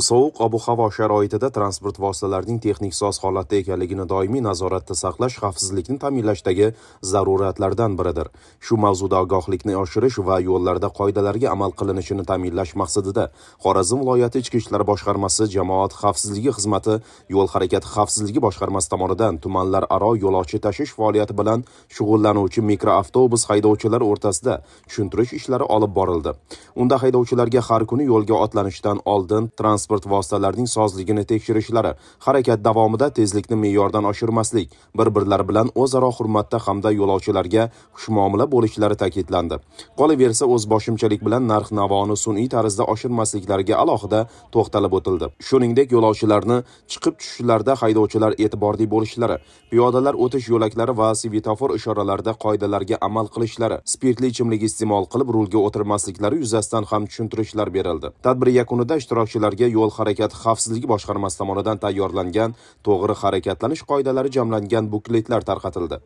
sovuq ob havo sharoitida transport vositalarining texnik soz holatda ekanligini doimiy nazoratda saqlash xavfsizlikni ta'minlashdagi zaruratlardan biridir shu mavzuda ogohlikni oshirish va yo'llarda qoidalarga amal qilinishini ta'minlash maqsadida xorazm viloyati ichki ishlar boshqarmasi jamoat xavfsizligi xizmati yo'l harakati xavfsizligi boshqarmasi tomonidan tumanlararo yo'lovchi tashish faoliyati bilan shug'ullanuvchi mikroavtobus haydovchilari o'rtasida tushuntirish ishlari olib borildi unda haydovchilarga har kuni yo'lga otlanishdan oldin transport transport vositalarining sozligini tekshirishlari harakat davomida tezlikni me'yordan oshirmaslik bir-birlari bilan o'zaro hurmatda hamda yo'lovchilarga xushmuomala bo'lishlari ta'kidlandi qolaversa o'zboshimchalik bilan narx navoni sun'iy tarzda oshirmasliklariga alohida to'xtalib o'tildi shuningdek yo'lovchilarni chiqib tushishlarda haydovchilar e'tiborli bo'lishlari piyodalar o'tish yo'laklari va svetofor ishoralarida qoidalarga amal qilishlari spirtli ichimlik iste'mol qilib rulga o'tirmasliklari yuzasidan ham tushuntirishlar berildi tadbir yakunida ishtirokchilarga yo'l harakati xavfsizligi boshqarmasi tomonidan tayyorlangan to'g'ri harakatlanish qoidalari jamlangan bukletlar tarqatildi